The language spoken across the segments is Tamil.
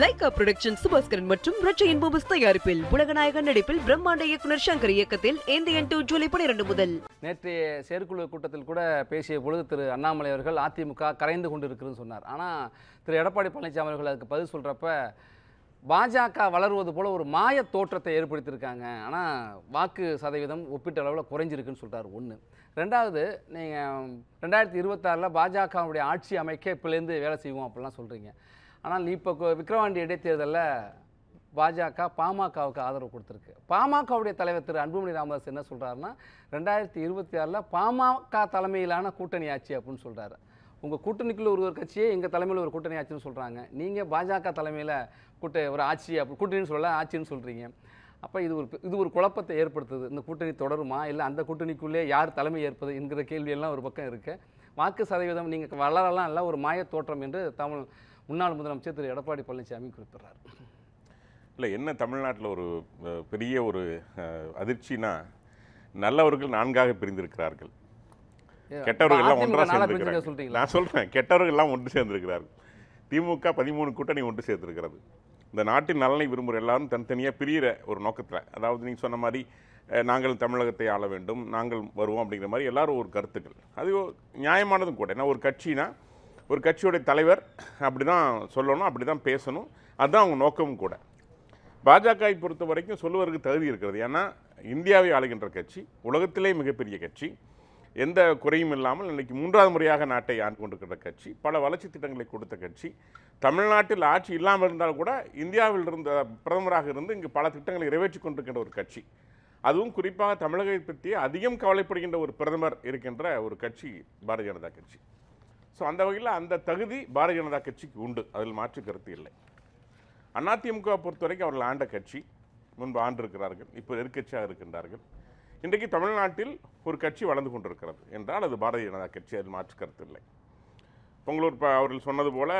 லைகா புரொடக்ஷன் சுபாஸ்கரன் மற்றும் ரச்சையின் போபஸ் தயாரிப்பில் உலகநாயகன் நடிப்பில் பிரம்மாண்ட இயக்குனர் சங்கர் இயக்கத்தில் இந்த டூ ஜூலை பனிரெண்டு முதல் நேற்றைய செயற்குழு கூட்டத்தில் கூட பேசிய பொழுது திரு அண்ணாமலை அவர்கள் அதிமுக கரைந்து கொண்டு சொன்னார் ஆனால் திரு எடப்பாடி பழனிசாமி அவர்கள் அதுக்கு பதில் சொல்கிறப்ப பாஜக வளருவது போல ஒரு மாய தோற்றத்தை ஏற்படுத்தியிருக்காங்க ஆனால் வாக்கு சதவீதம் ஒப்பிட்ட அளவில் குறைஞ்சிருக்குன்னு சொல்கிறார் ஒன்று ரெண்டாவது நீங்கள் ரெண்டாயிரத்தி இருபத்தாறில் பாஜகவுடைய ஆட்சி அமைக்க இப்போலேருந்து வேலை செய்வோம் அப்படிலாம் சொல்கிறீங்க ஆனால் இப்போ விக்ரவாண்டி இடைத்தேர்தலில் பாஜக பாமகவுக்கு ஆதரவு கொடுத்துருக்கு பாமகவுடைய தலைவர் திரு அன்புமணி ராமதாஸ் என்ன சொல்கிறாருன்னா ரெண்டாயிரத்தி இருபத்தி ஆறில் பாமக தலைமையிலான கூட்டணி ஆட்சி அப்படின்னு சொல்கிறாரு உங்கள் கூட்டணிக்குள்ள ஒரு கட்சியே எங்கள் தலைமையில் ஒரு கூட்டணி ஆட்சின்னு சொல்கிறாங்க நீங்கள் பாஜக தலைமையில் கூட்ட ஒரு ஆட்சி அப்படி கூட்டணின்னு சொல்ல ஆட்சின்னு சொல்கிறீங்க அப்போ இது ஒரு இது ஒரு குழப்பத்தை ஏற்படுத்துது இந்த கூட்டணி தொடருமா இல்லை அந்த கூட்டணிக்குள்ளே யார் தலைமை ஏற்பது என்கிற கேள்வியெல்லாம் ஒரு பக்கம் இருக்குது வாக்கு சதவீதம் நீங்கள் வளரலாம் இல்லை ஒரு மாய தோற்றம் என்று தமிழ் முன்னாள் முதலமைச்சர் திரு எடப்பாடி பழனிசாமி குறிப்பிடுறார் இல்லை என்ன தமிழ்நாட்டில் ஒரு பெரிய ஒரு அதிர்ச்சினா நல்லவர்கள் நான்காக பிரிந்திருக்கிறார்கள் கெட்டவர்கள் எல்லாம் ஒன்றாக சேர்ந்திருக்கிறார்கள் நான் சொல்கிறேன் கெட்டவர்கள் எல்லாம் ஒன்று சேர்ந்திருக்கிறார்கள் திமுக பதிமூணு கூட்டணி ஒன்று சேர்த்துருக்கிறது இந்த நாட்டின் நலனை விரும்புகிற எல்லாரும் தனித்தனியாக பிரியிற ஒரு நோக்கத்தில் அதாவது நீங்கள் சொன்ன மாதிரி நாங்கள் தமிழகத்தை ஆள வேண்டும் நாங்கள் வருவோம் அப்படிங்கிற மாதிரி எல்லாரும் ஒரு கருத்துக்கள் அது நியாயமானதும் கூட ஏன்னா ஒரு கட்சினா ஒரு கட்சியுடைய தலைவர் அப்படி தான் சொல்லணும் அப்படி தான் பேசணும் அதுதான் அவங்க நோக்கமும் கூட பாஜகவை பொறுத்த வரைக்கும் சொல்லுவதற்கு தகுதி இருக்கிறது ஏன்னா இந்தியாவை ஆளுகின்ற கட்சி உலகத்திலே மிகப்பெரிய கட்சி எந்த குறையும் இல்லாமல் இன்றைக்கு மூன்றாவது முறையாக நாட்டை ஆண்டு கொண்டிருக்கிற கட்சி பல வளர்ச்சி திட்டங்களை கொடுத்த கட்சி தமிழ்நாட்டில் ஆட்சி இல்லாமல் இருந்தால் கூட இந்தியாவில் இருந்த பிரதமராக இருந்து இங்கு பல திட்டங்களை நிறைவேற்றி கொண்டிருக்கின்ற ஒரு கட்சி அதுவும் குறிப்பாக தமிழகத்தை பற்றி அதிகம் கவலைப்படுகின்ற ஒரு பிரதமர் இருக்கின்ற ஒரு கட்சி பாரதிய ஜனதா கட்சி ஸோ அந்த வகையில் அந்த தகுதி பாரதிய ஜனதா கட்சிக்கு உண்டு அதில் மாற்று கருத்து இல்லை அதிமுக பொறுத்த வரைக்கும் அவர்கள் ஆண்ட கட்சி முன்பு ஆண்டிருக்கிறார்கள் இப்போ எதிர்கட்சியாக இருக்கின்றார்கள் இன்றைக்கு தமிழ்நாட்டில் ஒரு கட்சி வளர்ந்து கொண்டிருக்கிறது என்றால் அது பாரதிய ஜனதா கட்சி அதில் மாற்று கருத்து இல்லை பொங்கலூர் அவர்கள் சொன்னது போல்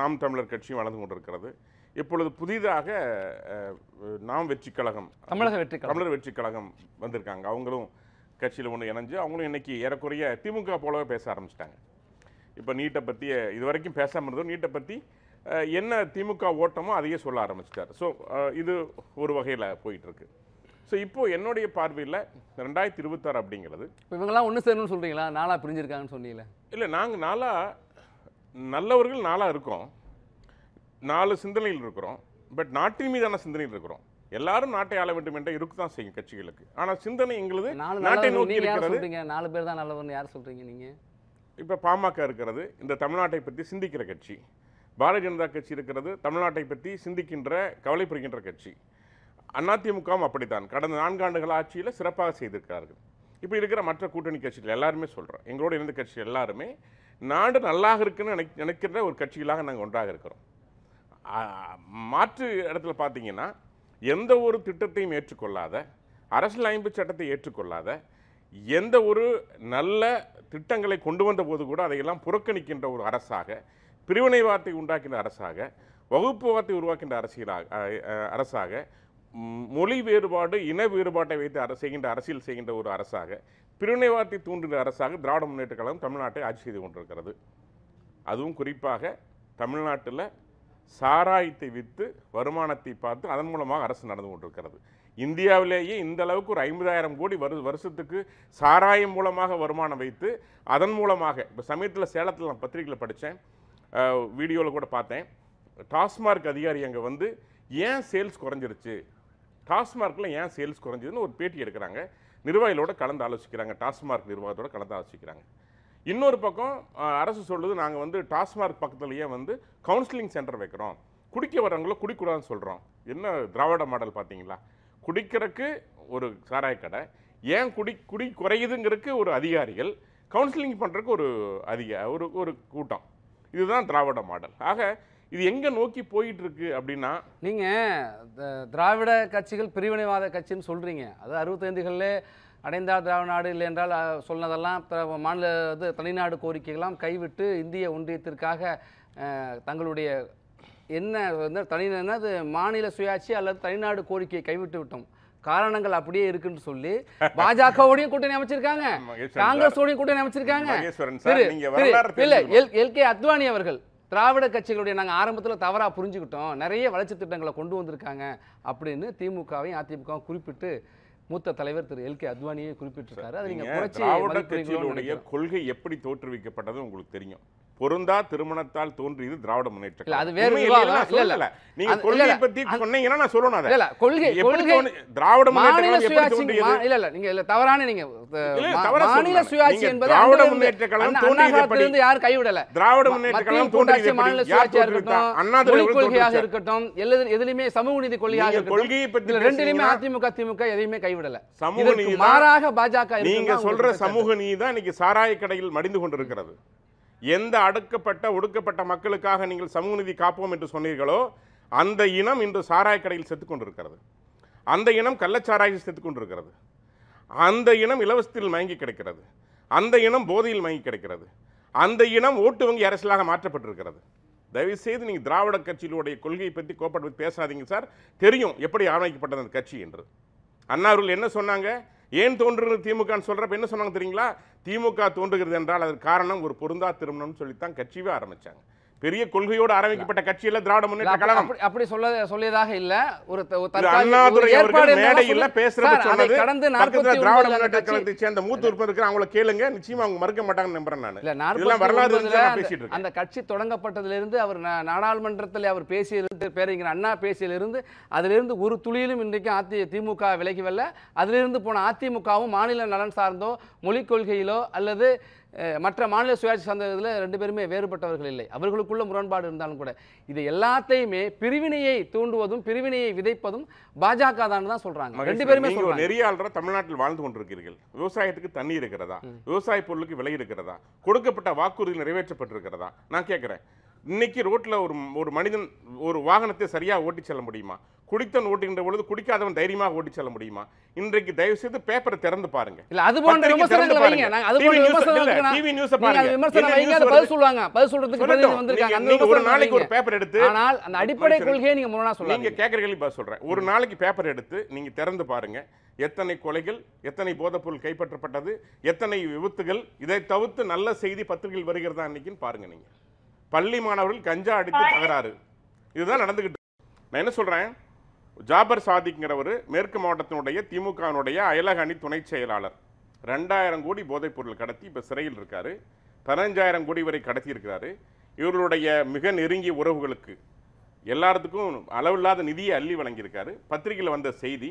நாம் தமிழர் கட்சியும் வளர்ந்து கொண்டிருக்கிறது இப்பொழுது புதிதாக நாம் வெற்றி கழகம் தமிழக வெற்றி தமிழர் வெற்றி கழகம் வந்திருக்காங்க அவங்களும் கட்சியில் ஒன்று இணைஞ்சு அவங்களும் இன்றைக்கி ஏறக்குறைய திமுக போலவே பேச ஆரம்பிச்சிட்டாங்க இப்போ நீட்டை பற்றி இது வரைக்கும் பேசாமல் இருந்தோம் நீட்டை பற்றி என்ன திமுக ஓட்டமோ அதையே சொல்ல ஆரம்பிச்சிட்டார் ஸோ இது ஒரு வகையில் போயிட்டுருக்கு ஸோ இப்போது என்னுடைய பார்வையில் ரெண்டாயிரத்தி இருபத்தாறு அப்படிங்கிறது இப்போ இவங்களாம் ஒன்று சேரணும்னு சொல்கிறீங்களா நாளாக பிரிஞ்சிருக்காங்கன்னு சொன்னீங்களே இல்லை நாங்கள் நாளாக நல்லவர்கள் நாளாக இருக்கோம் நாலு சிந்தனையில் இருக்கிறோம் பட் நாட்டின் மீதான சிந்தனையில் இருக்கிறோம் எல்லாரும் நாட்டை ஆள வேண்டும் என்ற இருக்கு தான் செய்யும் கட்சிகளுக்கு ஆனால் சிந்தனை எங்களது நாட்டை நோக்கி இருக்கிறது நாலு பேர் தான் நல்லவர்னு யார் சொல்றீங்க நீங்க இப்போ பாமக இருக்கிறது இந்த தமிழ்நாட்டை பற்றி சிந்திக்கிற கட்சி பாரதிய ஜனதா கட்சி இருக்கிறது தமிழ்நாட்டை பற்றி சிந்திக்கின்ற கவலைப்படுகின்ற கட்சி அதிமுகவும் அப்படித்தான் கடந்த நான்காண்டுகள் ஆட்சியில் சிறப்பாக செய்திருக்கிறார்கள் இப்போ இருக்கிற மற்ற கூட்டணி கட்சிகள் எல்லாருமே சொல்கிறோம் எங்களோட இணைந்த கட்சி எல்லாருமே நாடு நல்லாக இருக்குன்னு நினை நினைக்கிற ஒரு கட்சிகளாக நாங்கள் ஒன்றாக இருக்கிறோம் மாற்று இடத்துல பார்த்தீங்கன்னா எந்த ஒரு திட்டத்தையும் ஏற்றுக்கொள்ளாத அமைப்பு சட்டத்தை ஏற்றுக்கொள்ளாத எந்த ஒரு நல்ல திட்டங்களை கொண்டு வந்த போது கூட அதையெல்லாம் புறக்கணிக்கின்ற ஒரு அரசாக பிரிவினைவாதத்தை உண்டாக்கின்ற அரசாக வகுப்புவாதத்தை உருவாக்கின்ற அரசியலாக அரசாக மொழி வேறுபாடு இன வேறுபாட்டை வைத்து அரசு செய்கின்ற அரசியல் செய்கின்ற ஒரு அரசாக பிரிவினைவாதத்தை தூண்டுகிற அரசாக திராவிட முன்னேற்ற கழகம் தமிழ்நாட்டை ஆட்சி செய்து கொண்டிருக்கிறது அதுவும் குறிப்பாக தமிழ்நாட்டில் சாராயத்தை விற்று வருமானத்தை பார்த்து அதன் மூலமாக அரசு நடந்து கொண்டிருக்கிறது இந்தியாவிலேயே இந்த அளவுக்கு ஒரு ஐம்பதாயிரம் கோடி வரு வருஷத்துக்கு சாராயம் மூலமாக வருமானம் வைத்து அதன் மூலமாக இப்போ சமீபத்தில் சேலத்தில் நான் பத்திரிகையில் படித்தேன் வீடியோவில் கூட பார்த்தேன் டாஸ்மார்க் அதிகாரி அங்கே வந்து ஏன் சேல்ஸ் குறைஞ்சிருச்சு டாஸ்மார்க்கில் ஏன் சேல்ஸ் குறைஞ்சதுன்னு ஒரு பேட்டி எடுக்கிறாங்க நிர்வாகிகளோட கலந்து ஆலோசிக்கிறாங்க டாஸ்மார்க் நிர்வாகத்தோட கலந்து ஆலோசிக்கிறாங்க இன்னொரு பக்கம் அரசு சொல்லுது நாங்கள் வந்து டாஸ்மார்க் பக்கத்துலேயே வந்து கவுன்சிலிங் சென்டர் வைக்கிறோம் குடிக்க வரவங்கள குடிக்கூடாதுன்னு சொல்கிறோம் என்ன திராவிட மாடல் பார்த்தீங்களா குடிக்கிறதுக்கு ஒரு சாராய கடை ஏன் குடி குடி குறையுதுங்கிறதுக்கு ஒரு அதிகாரிகள் கவுன்சிலிங் பண்ணுறதுக்கு ஒரு அதிக ஒரு ஒரு கூட்டம் இதுதான் திராவிட மாடல் ஆக இது எங்கே நோக்கி போயிட்டு இருக்கு அப்படின்னா நீங்கள் திராவிட கட்சிகள் பிரிவினைவாத கட்சின்னு சொல்கிறீங்க அதாவது அறுபத்தைந்துகளில் அடைந்தார் நாடு இல்லை என்றால் சொன்னதெல்லாம் மாநில இது தனிநாடு கோரிக்கைகளாம் கைவிட்டு இந்திய ஒன்றியத்திற்காக தங்களுடைய என்ன தனினா அது மாநில சுயாட்சி அல்லது தனிநாடு கோரிக்கையை கைவிட்டு விட்டோம் காரணங்கள் அப்படியே இருக்குன்னு சொல்லி பாஜகவோடையும் கூட்டணி அமைச்சிருக்காங்க காங்கிரஸோடையும் கூட்டணி அமைச்சிருக்காங்க இல்ல எல் கே அத்வானி அவர்கள் திராவிட கட்சிகளுடைய நாங்கள் ஆரம்பத்தில் தவறாக புரிஞ்சுக்கிட்டோம் நிறைய வளர்ச்சி திட்டங்களை கொண்டு வந்திருக்காங்க அப்படின்னு திமுகவையும் அதிமுகவும் குறிப்பிட்டு மூத்த தலைவர் திரு எல் கே அத்வானியை குறிப்பிட்டிருக்காரு அது நீங்கள் கட்சியினுடைய கொள்கை எப்படி தோற்றுவிக்கப்பட்டது உங்களுக்கு தெரியும் பொருந்தா திருமணத்தால் தோன்றியது திராவிட முன்னேற்ற கொள்கையை கொள்கை நீங்க இல்ல தவறான நீங்க மாநில சுயாட்சி என்பது யாரும் கைவிடல திராவிட மாநில இருக்கட்டும் கொள்கையாக இருக்கட்டும் சமூக நீதி கொள்கையாக கொள்கையை பத்தி அதிமுக திமுக எதையுமே கைவிடல சமூக மாறாக பாஜக நீங்க சொல்ற சமூக நீதி இன்னைக்கு சாராய கடையில் மடிந்து கொண்டிருக்கிறது எந்த அடுக்கப்பட்ட ஒடுக்கப்பட்ட மக்களுக்காக நீங்கள் சமூக நிதி காப்போம் என்று சொன்னீர்களோ அந்த இனம் இன்று சாராய கடையில் செத்து கொண்டிருக்கிறது அந்த இனம் கள்ளச்சாராயில் செத்து கொண்டிருக்கிறது அந்த இனம் இலவசத்தில் மயங்கி கிடைக்கிறது அந்த இனம் போதையில் மயங்கி கிடைக்கிறது அந்த இனம் ஓட்டு வங்கி அரசியலாக மாற்றப்பட்டிருக்கிறது தயவுசெய்து நீங்கள் திராவிட கட்சியினுடைய கொள்கையை பற்றி கோப்பாட்டு பேசாதீங்க சார் தெரியும் எப்படி ஆணைக்கப்பட்டது அந்த கட்சி என்று அன்னாருள் என்ன சொன்னாங்க ஏன் தோன்றுகிறது திமுகன்னு சொல்கிறப்ப என்ன சொன்னாங்க தெரியுங்களா திமுக தோன்றுகிறது என்றால் அதற்கு காரணம் ஒரு பொருந்தா திருமணம்னு சொல்லித்தான் கட்சியே ஆரம்பித்தாங்க பெரிய கொள்கையோடு ஆரம்பிக்கப்பட்ட கட்சியில திராவிட முன்னேற்ற கழகம் அப்படி சொல்ல சொல்லியதாக இல்ல ஒரு அண்ணாதுரை அவர்கள் மேடையில் பேசுறது சொன்னது பக்கத்துல திராவிட முன்னேற்ற கழகத்தை சேர்ந்த மூத்த உறுப்பினர் இருக்கிற அவங்கள கேளுங்க நிச்சயமா அவங்க மறுக்க மாட்டாங்கன்னு நம்புறேன் நான் இல்ல வரலாறு அந்த கட்சி தொடங்கப்பட்டதுல இருந்து அவர் நாடாளுமன்றத்தில் அவர் பேசியிருந்து பேருங்கிற அண்ணா பேசியிலிருந்து அதிலிருந்து ஒரு துளியிலும் இன்றைக்கும் அதி திமுக விலகி வரல அதிலிருந்து போன அதிமுகவும் மாநில நலன் சார்ந்தோ மொழிக் கொள்கையிலோ அல்லது மற்ற மாநில சுயாட்சி சார்ந்த ரெண்டு பேருமே வேறுபட்டவர்கள் இல்லை அவர்களுக்குள்ள முரண்பாடு இருந்தாலும் கூட இது எல்லாத்தையுமே பிரிவினையை தூண்டுவதும் பிரிவினையை விதைப்பதும் பாஜக தான் தான் சொல்றாங்க ரெண்டு பேருமே நெறியாளர் தமிழ்நாட்டில் வாழ்ந்து கொண்டிருக்கிறீர்கள் விவசாயத்துக்கு தண்ணி இருக்கிறதா விவசாய பொருளுக்கு விலை இருக்கிறதா கொடுக்கப்பட்ட வாக்குறுதி நிறைவேற்றப்பட்டிருக்கிறதா நான் கேட்குறேன் இன்னைக்கு ரோட்டில் ஒரு ஒரு மனிதன் ஒரு வாகனத்தை சரியாக ஓட்டிச் செல்ல முடியுமா குடித்தன் ஓட்டுகின்ற பொழுது குடிக்காதவன் தைரியமாக ஓட்டிச் செல்ல முடியுமா இன்றைக்கு தயவு செய்து பேப்பரை திறந்து பாருங்க இல்ல அது போன்ற ஒரு நாளைக்கு ஒரு பேப்பர் எடுத்து ஆனால் அந்த அடிப்படை கொள்கையை நீங்க முரணா நீங்க கேக்குறீங்க பதில் சொல்றேன் ஒரு நாளைக்கு பேப்பர் எடுத்து நீங்க திறந்து பாருங்க எத்தனை கொலைகள் எத்தனை போதைப்பொருள் கைப்பற்றப்பட்டது எத்தனை விபத்துகள் இதை தவிர்த்து நல்ல செய்தி பத்திரிகையில் வருகிறதா அன்னைக்குன்னு பாருங்க நீங்க பள்ளி மாணவர்கள் கஞ்சா அடித்து தகராறு இதுதான் நடந்துக்கிட்டு நான் என்ன சொல்கிறேன் ஜாபர் சாதிக்ங்கிறவர் மேற்கு மாவட்டத்தினுடைய திமுகவினுடைய அயலக அணி துணை செயலாளர் ரெண்டாயிரம் கோடி போதைப்பொருள் கடத்தி இப்போ சிறையில் இருக்கார் பதினஞ்சாயிரம் கோடி வரை இருக்கிறாரு இவர்களுடைய மிக நெருங்கிய உறவுகளுக்கு எல்லாத்துக்கும் அளவில்லாத நிதியை அள்ளி வழங்கியிருக்காரு பத்திரிகையில் வந்த செய்தி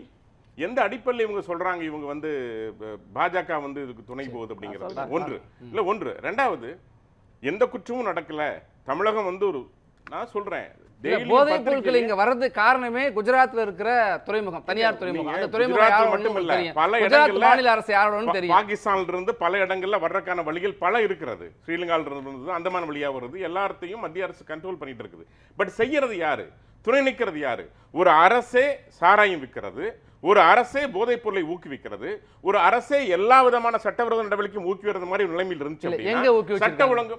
எந்த அடிப்படையில் இவங்க சொல்கிறாங்க இவங்க வந்து பாஜக வந்து இதுக்கு துணை போகுது அப்படிங்கிறது ஒன்று இல்லை ஒன்று ரெண்டாவது எந்த குற்றமும் நடக்கல தமிழகம் வந்து ஒரு நான் சொல்றேன் போதைப் பொருட்கள் இங்க வர்றது காரணமே குஜராத்ல இருக்கிற துறைமுகம் தனியார் துறைமுகம் அந்த துறைமுகம் மட்டும் இல்ல பல இடங்கள்ல மாநில அரசு யாரோட தெரியும் பாகிஸ்தான்ல இருந்து பல இடங்கள்ல வர்றதுக்கான வழிகள் பல இருக்கிறது ஸ்ரீலங்கால இருந்து அந்தமான வழியா வருது எல்லாத்தையும் மத்திய அரசு கண்ட்ரோல் பண்ணிட்டு இருக்குது பட் செய்யறது யாரு துணை நிற்கிறது யாரு ஒரு அரசே சாராயம் விற்கிறது ஒரு அரசே போதைப் பொருளை ஊக்குவிக்கிறது ஒரு அரசே எல்லா விதமான சட்டவிரோத நடவடிக்கையும் ஊக்குவிறது மாதிரி நிலைமையில் இருந்துச்சு சட்ட ஒழுங்கு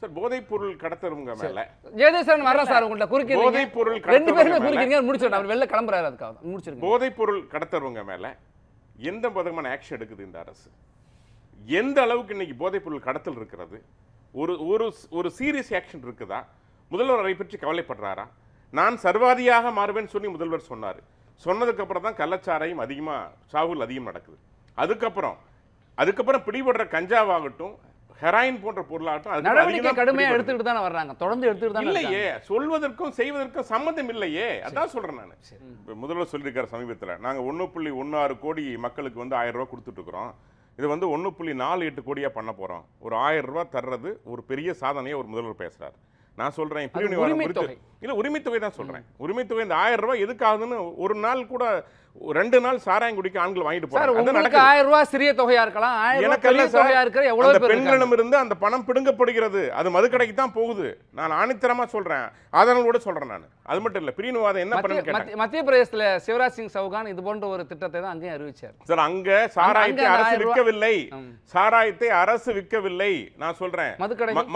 சார் போதைப் பொருள் கடத்துறவங்க மேல ஜெயதேசன் வர சார் உங்கள்ட்ட குறுக்கி போதைப் பொருள் ரெண்டு பேருமே குறுக்கிறீங்க முடிச்சிடலாம் அவர் வெளில கிளம்புறாரு அதுக்காக முடிச்சிருங்க போதைப் பொருள் கடத்துறவங்க மேல எந்த விதமான ஆக்ஷன் எடுக்குது இந்த அரசு எந்த அளவுக்கு இன்னைக்கு போதைப் பொருள் கடத்தல் இருக்கிறது ஒரு ஒரு ஒரு சீரியஸ் ஆக்ஷன் இருக்குதா முதல்வர் அதை பற்றி கவலைப்படுறாரா நான் சர்வாதியாக மாறுவேன் சொல்லி முதல்வர் சொன்னார் சொன்னதுக்கப்புறம் தான் கள்ளச்சாரையும் அதிகமாக சாகுல் அதிகம் நடக்குது அதுக்கப்புறம் அதுக்கப்புறம் பிடிபடுற கஞ்சாவாகட்டும் ஹெராயின் போன்ற பொருளாகட்டும் நடவடிக்கை கடுமையாக எடுத்துக்கிட்டு தானே வர்றாங்க தொடர்ந்து எடுத்துக்கிட்டு தான் இல்லையே சொல்வதற்கும் செய்வதற்கும் சம்மந்தம் இல்லையே அதான் சொல்கிறேன் நான் முதல்வர் சொல்லியிருக்காரு சமீபத்தில் நாங்கள் ஒன்று புள்ளி ஒன்று ஆறு கோடி மக்களுக்கு வந்து ஆயிரம் ரூபா கொடுத்துட்ருக்குறோம் இது வந்து ஒன்று புள்ளி நாலு எட்டு கோடியாக பண்ண போகிறோம் ஒரு ஆயிரம் ரூபா தர்றது ஒரு பெரிய சாதனையை ஒரு முதல்வர் பேசுகிறார் நான் சொல்றேன் பிரிவு நிவாரணம் குறித்து உரிமை தொகை தான் உரிமை தொகை இந்த ஆயிரம் ரூபாய் எதுக்காகுதுன்னு ஒரு நாள் கூட ரெண்டு நாள் சாராயங்குடிக்கு ஆண்கள் வாங்கிட்டு போறாங்க ஆயிரம் ரூபாய் சிறிய தொகையா இருக்கலாம் எனக்கு தொகையா இருக்கிற எவ்வளவு பெண்களிடம் இருந்து அந்த பணம் பிடுங்கப்படுகிறது அது மதுக்கடைக்கு தான் போகுது நான் ஆணித்தரமா சொல்றேன் ஆதாரங்களோட சொல்றேன் நான் அது மட்டும் இல்ல பிரிவினவாதம் என்ன பண்ணு மத்திய பிரதேசத்துல சிவராஜ் சிங் சவுகான் இது போன்ற ஒரு திட்டத்தை தான் அங்கேயும் அறிவிச்சார் சார் அங்க சாராயத்தை அரசு விற்கவில்லை சாராயத்தை அரசு விற்கவில்லை நான் சொல்றேன்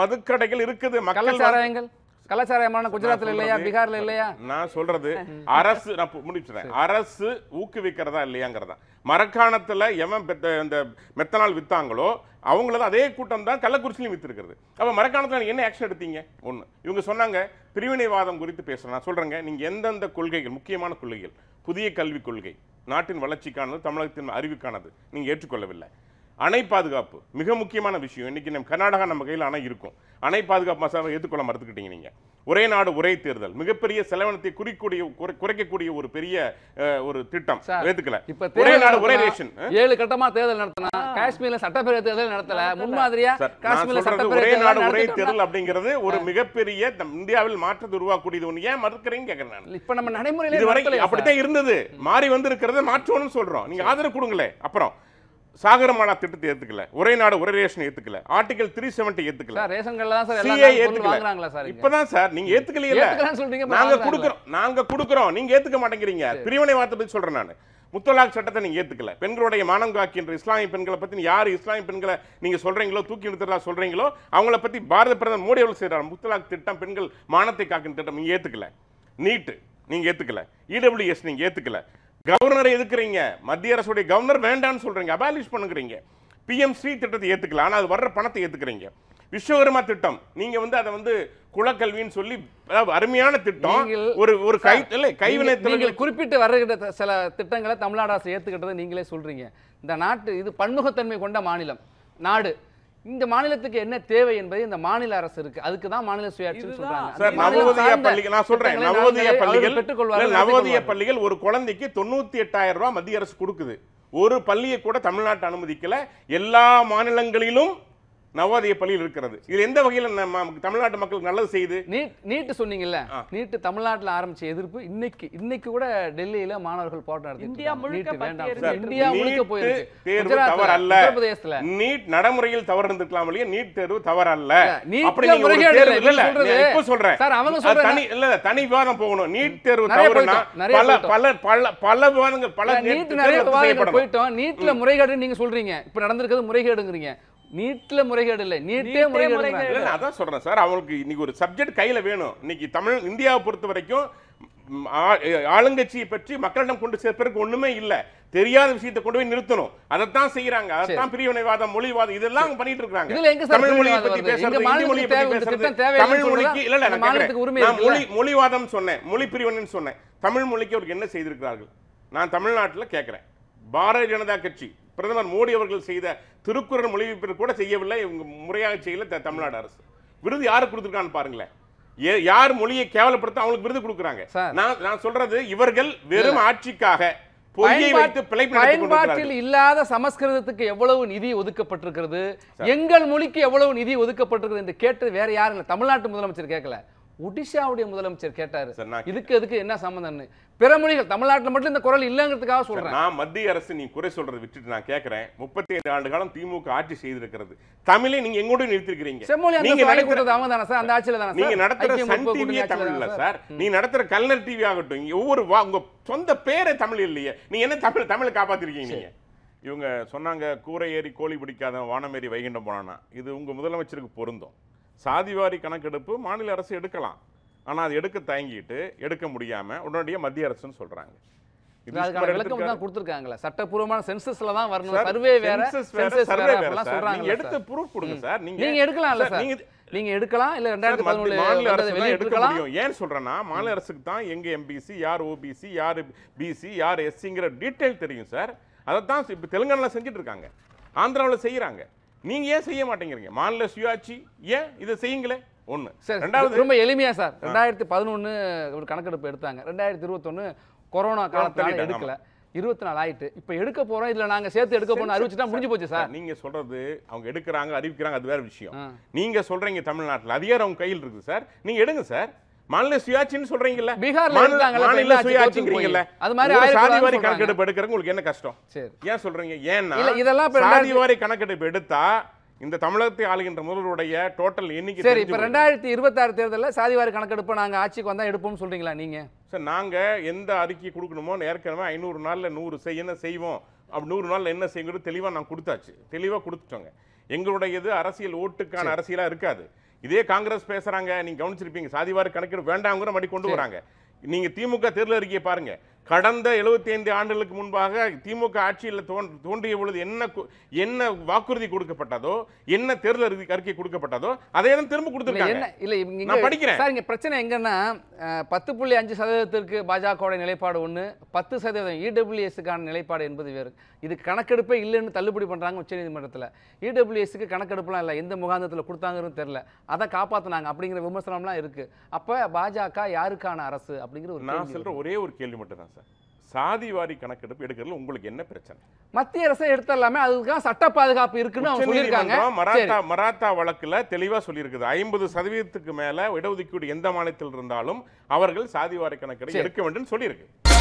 மதுக்கடைகள் இருக்குது மக்கள் சாராயங்கள் கலாச்சாரமான குஜராத்ல இல்லையா பீகார்ல இல்லையா நான் சொல்றது அரசு நான் முடிச்சுறேன் அரசு ஊக்குவிக்கிறதா இல்லையாங்கிறதா மரக்காணத்துல எவன் இந்த மெத்தனால் வித்தாங்களோ அவங்களது அதே கூட்டம் தான் கள்ளக்குறிச்சிலையும் வித்திருக்கிறது அப்போ மரக்காணத்தில் என்ன ஆக்ஷன் எடுத்தீங்க ஒன்று இவங்க சொன்னாங்க பிரிவினைவாதம் குறித்து பேசுகிறேன் நான் சொல்கிறேங்க நீங்கள் எந்தெந்த கொள்கைகள் முக்கியமான கொள்கைகள் புதிய கல்விக் கொள்கை நாட்டின் வளர்ச்சிக்கானது தமிழகத்தின் அறிவுக்கானது நீங்கள் ஏற்றுக்கொள்ளவில்லை அணை பாதுகாப்பு மிக முக்கியமான விஷயம் இன்றைக்கி நம்ம கர்நாடகா நம்ம கையில் அணை இருக்கும் அணை பாதுகாப்பு மசாவை ஏற்றுக்கொள்ள மறுத்துக்கிட்டீங்க நீங்கள் ஒரே நாடு ஒரே தேர்தல் மிகப்பெரிய செலவினத்தை குறிக்கூடிய குறைக்கக்கூடிய ஒரு பெரிய ஒரு திட்டம் ஏத்துக்கல இப்ப ஒரே நாடு ஒரே ரேஷன் ஏழு கட்டமா தேர்தல் நடத்தினா காஷ்மீர்ல சட்டப்பேரவை தேர்தல் நடத்தல முன்மாதிரியா காஷ்மீர்ல ஒரே நாடு ஒரே தேர்தல் அப்படிங்கிறது ஒரு மிகப்பெரிய இந்தியாவில் மாற்றத்தை உருவாக்கக்கூடியது ஒன்று ஏன் மறுக்கிறீங்க கேட்கறேன் இப்ப நம்ம நடைமுறையில் இது வரைக்கும் அப்படித்தான் இருந்தது மாறி இருக்கிறத மாற்றணும்னு சொல்றோம் நீங்க ஆதரவு கொடுங்களேன் அப்புறம் சாகரமான திட்டத்தை ஏத்துக்கல ஒரே நாடு ஒரே ரேஷன் ஏத்துக்கல ஆர்டிகல் த்ரீ செவன்டி ஏத்துக்கல ரேஷன் சார் இப்பதான் சார் நீங்க ஏத்துக்கலையே சொல்றீங்க நாங்க குடுக்கறோம் நாங்க குடுக்கறோம் நீங்க ஏத்துக்க மாட்டேங்கிறீங்க பிரிவினை வார்த்தை பத்தி சொல்றேன் நான் முத்தலாக் சட்டத்தை நீங்க ஏத்துக்கல பெண்களுடைய மானம் காக்கின்ற இஸ்லாமிய பெண்களை பத்தி யார் இஸ்லாமிய பெண்களை நீங்க சொல்றீங்களோ தூக்கி எடுத்துறதா சொல்றீங்களோ அவங்கள பத்தி பாரத பிரதமர் மோடி அவர்கள் செய்யறாரு முத்தலாக் திட்டம் பெண்கள் மானத்தை காக்கின்ற திட்டம் நீங்க ஏத்துக்கல நீட்டு நீங்க ஏத்துக்கல இடபிள்யூஎஸ் e நீங்க ஏத்துக்கல கவர்னரை எதுக்குறீங்க மத்திய அரசுடைய கவர்னர் வேண்டாம்னு சொல்கிறீங்க அபாலிஷ் பண்ணுங்கிறீங்க ஸ்ரீ திட்டத்தை ஏத்துக்கலாம் ஆனால் அது வர்ற பணத்தை ஏத்துக்கிறீங்க விஸ்வகர்மா திட்டம் நீங்க வந்து அதை வந்து குலக்கல்வின்னு சொல்லி அருமையான திட்டம் ஒரு ஒரு கை இல்லை கைவினை குறிப்பிட்டு வருகிற சில திட்டங்களை தமிழ்நாடு அரசு ஏத்துக்கிட்டதை நீங்களே சொல்றீங்க இந்த நாட்டு இது பன்முகத்தன்மை கொண்ட மாநிலம் நாடு இந்த மாநிலத்துக்கு என்ன தேவை என்பதை இந்த மாநில அரசு இருக்கு அதுக்கு தான் மாநில சுயாட்சி பள்ளிகள் நான் சொல்றேன் நவோதய பள்ளிகள் பெற்றுக்கொள்வார்கள் நவோதய பள்ளிகள் ஒரு குழந்தைக்கு தொண்ணூத்தி எட்டாயிரம் ரூபாய் மத்திய அரசு கொடுக்குது ஒரு பள்ளியை கூட தமிழ்நாட்டு அனுமதிக்கல எல்லா மாநிலங்களிலும் நவோதய பள்ளியில் இருக்கிறது இது எந்த வகையில் தமிழ்நாட்டு மக்களுக்கு நல்லது செய்யுது நீட் நீட்டு சொன்னீங்கல்ல நீட்டு தமிழ்நாட்டில் ஆரம்பிச்ச எதிர்ப்பு இன்னைக்கு இன்னைக்கு கூட டெல்லியில மாணவர்கள் போராட்டம் இந்தியா முழுக்க வேண்டாம் இந்தியா முழுக்க போயிருக்கு தேர்வு தவறு அல்ல உத்தரப்பிரதேசத்துல நீட் நடைமுறையில் தவறு இருந்திருக்கலாம் இல்லையா நீட் தேர்வு தவறு அல்ல அப்படி நீங்க முறைகேடு இல்ல இப்ப சொல்றேன் சார் அவங்க சொல்ற தனி இல்ல தனி விவாதம் போகணும் நீட் தேர்வு தவறுனா பல பல பல பல விவாதங்கள் பல நீட் நிறைய விவாதங்கள் போயிட்டோம் நீட்ல முறைகேடுன்னு நீங்க சொல்றீங்க இப்ப நடந்திருக்கிறது முறைகேடுங்கிறீங்க நீட்ல முறைகேடு இல்லை நீட்டே முறைகேடு அதான் சொல்றேன் சார் அவங்களுக்கு இன்னைக்கு ஒரு சப்ஜெக்ட் கையில வேணும் இன்னைக்கு தமிழ் இந்தியாவை பொறுத்த வரைக்கும் ஆளுங்கட்சியை பற்றி மக்களிடம் கொண்டு சேர்ப்பதற்கு ஒண்ணுமே இல்ல தெரியாத விஷயத்தை கொண்டு போய் நிறுத்தணும் அதைத்தான் செய்யறாங்க அதான் பிரிவினைவாதம் மொழிவாதம் இதெல்லாம் பண்ணிட்டு இருக்காங்க தமிழ் மொழியை பத்தி பேசுறது இந்தி மொழியை பத்தி தமிழ் மொழிக்கு இல்ல இல்ல நான் மொழி மொழிவாதம் சொன்னேன் மொழி பிரிவினைன்னு சொன்னேன் தமிழ் மொழிக்கு அவருக்கு என்ன செய்திருக்கிறார்கள் நான் தமிழ்நாட்டில் கேட்கிறேன் பாரதிய ஜனதா கட்சி பிரதமர் மோடி அவர்கள் செய்த திருக்குறள் மொழிபெயர்ப்பு கூட செய்யவில்லை இவங்க முறையாக செய்யல தமிழ்நாடு அரசு விருது யாரு கொடுத்துருக்கான்னு பாருங்களேன் யார் மொழியை கேவலப்படுத்த அவங்களுக்கு விருது கொடுக்குறாங்க நான் நான் சொல்றது இவர்கள் வெறும் ஆட்சிக்காக பயன்பாட்டில் இல்லாத சமஸ்கிருதத்துக்கு எவ்வளவு நிதி ஒதுக்கப்பட்டிருக்கிறது எங்கள் மொழிக்கு எவ்வளவு நிதி ஒதுக்கப்பட்டிருக்கிறது என்று கேட்டு வேற யாரும் தமிழ்நாட்டு முதலமைச்சர் கேட்கல ஒடிஷாவுடைய முதலமைச்சர் கேட்டாரு இதுக்கு அதுக்கு என்ன சம்மந்தம்னு பிற மொழிகள் தமிழ்நாட்டில் மட்டும் இந்த குரல் இல்லைங்கிறதுக்காக சொல்றேன் நான் மத்திய அரசு நீ குறை சொல்றதை விட்டுட்டு நான் கேட்கறேன் முப்பத்தி ஐந்து ஆண்டு காலம் திமுக ஆட்சி செய்திருக்கிறது தமிழை நீங்க எங்கோடு நிறுத்திருக்கிறீங்க செம்மொழி நீங்க நடக்கிறது அவங்க தானே சார் அந்த ஆட்சியில தானே நீங்க நடத்துற சன் டிவியே தமிழ் இல்ல சார் நீ நடத்துற கல்லர் டிவி ஆகட்டும் ஒவ்வொரு உங்க சொந்த பேரே தமிழ் இல்லையே நீங்க என்ன தமிழ் தமிழை காப்பாத்திருக்கீங்க நீங்க இவங்க சொன்னாங்க கூரை ஏறி கோழி பிடிக்காத வானமேறி வைகிண்டம் போனானா இது உங்க முதலமைச்சருக்கு பொருந்தும் சாதிவாரி கணக்கெடுப்பு மாநில அரசு எடுக்கலாம் ஆனால் அது எடுக்க தயங்கிட்டு எடுக்க முடியாமல் உடனடியாக மத்திய அரசுன்னு சொல்கிறாங்க சட்டப்பூர்வமான தான் வரணும் சொல்றாங்க எடுத்து ப்ரூஃப் சார் நீங்க எடுக்கலாம் இல்ல நீங்க எடுக்கலாம் இல்ல மாநில அரசு எடுக்க முடியும் ஏன் சொல்றேன்னா மாநில அரசுக்கு தான் எங்க எம்பிசி யார் ஓபிசி பிசி எஸ்சிங்கிற தெரியும் சார் அதான் தெலுங்கானா செஞ்சிட்டு தெலுங்கானால இருக்காங்க ஆந்திராவில் செய்யறாங்க நீங்க ஏன் செய்ய மாட்டேங்கிறீங்க மாநில சுயாட்சி ஏன் இதை செய்யுங்களே ஒன்று சார் ரெண்டாவது ரொம்ப எளிமையா சார் ரெண்டாயிரத்தி பதினொன்று ஒரு கணக்கெடுப்பு எடுத்தாங்க ரெண்டாயிரத்தி ஒன்னு கொரோனா காலத்தில் எடுக்கல இருபத்தி நாலு ஆயிட்டு இப்போ எடுக்க போறோம் இதில் நாங்க சேர்த்து எடுக்க போகிறோம் அறிவிச்சுட்டா முடிஞ்சு போச்சு சார் நீங்க சொல்றது அவங்க எடுக்கிறாங்க அறிவிக்கிறாங்க அது வேற விஷயம் நீங்க சொல்றீங்க தமிழ்நாட்டில் அதிகாரம் அவங்க கையில் இருக்கு சார் நீங்க எடுங்க சார் மாநில சுயாட்சின்னு சொல்றீங்கல்ல பீகார்ல மாநில சுயாட்சிங்கிறீங்கல்ல அது மாதிரி சாதி வாரி கணக்கெடுப்பு எடுக்கிறது உங்களுக்கு என்ன கஷ்டம் சரி ஏன் சொல்றீங்க ஏன்னா இதெல்லாம் சாதி வாரி கணக்கெடுப்பு எடுத்தா இந்த தமிழகத்தை ஆளுகின்ற முதல்வருடைய டோட்டல் எண்ணிக்கை சரி இப்போ ரெண்டாயிரத்தி ஆறு தேர்தலில் சாதிவாரி கணக்கெடுப்பு நாங்கள் ஆட்சிக்கு வந்தால் எடுப்போம்னு சொல்றீங்களா நீங்க சார் நாங்கள் எந்த அறிக்கை கொடுக்கணுமோ ஏற்கனவே ஐநூறு நாளில் நூறு செய்யணும் செய்வோம் அப்படி நூறு நாளில் என்ன செய்யுங்கிறது தெளிவாக நான் கொடுத்தாச்சு தெளிவாக கொடுத்துட்டோங்க எங்களுடைய இது அரசியல் ஓட்டுக்கான அரசியலாக இருக்காது இதே காங்கிரஸ் பேசுறாங்க நீங்க கவனிச்சிருப்பீங்க சாதிவாரி கணக்கீடு வேண்டாங்கிற மடி கொண்டு வராங்க நீங்க திமுக தேர்தல் அறிக்கையை பாருங்க கடந்த எழுபத்தி ஐந்து ஆண்டுகளுக்கு முன்பாக திமுக ஆட்சியில் தோன் தோன்றிய பொழுது என்ன என்ன வாக்குறுதி கொடுக்கப்பட்டதோ என்ன தேர்தல் அறிக்கை கொடுக்கப்பட்டதோ அதையெல்லாம் திரும்ப கொடுத்துருக்காங்க இல்லை இங்கே படிக்கிறேன் சார் இங்கே பிரச்சனை எங்கன்னா பத்து புள்ளி அஞ்சு சதவீதத்திற்கு பாஜகவுடைய நிலைப்பாடு ஒன்று பத்து சதவீதம் இடபிள்யூஎஸ்க்கான e நிலைப்பாடு என்பது வேறு இது கணக்கெடுப்பே இல்லைன்னு தள்ளுபடி பண்ணுறாங்க உச்சநீதிமன்றத்தில் இடபிள்யூஎஸ்க்கு e கணக்கெடுப்புலாம் இல்லை எந்த முகாந்தத்தில் கொடுத்தாங்கன்னு தெரில அதை காப்பாற்றினாங்க அப்படிங்கிற விமர்சனம்லாம் இருக்குது அப்போ பாஜக யாருக்கான அரசு அப்படிங்கிற ஒரு நான் சொல்கிற ஒரே ஒரு கேள்வி மட்டும் தான் சார் சாதிவாரி கணக்கெடுப்பு எடுக்கிறதுல உங்களுக்கு என்ன பிரச்சனை மத்திய அரசை எடுத்தல்லாமே அதுக்காக சட்ட பாதுகாப்பு இருக்குன்னு அவங்க சொல்லியிருக்காங்க மராத்தா மராத்தா வழக்கில் தெளிவாக சொல்லியிருக்குது ஐம்பது சதவீதத்துக்கு மேலே இடஒதுக்கீடு எந்த மாநிலத்தில் இருந்தாலும் அவர்கள் சாதிவாரி கணக்கெடுப்பு எடுக்க வேண்டும் சொல்லியிருக்கு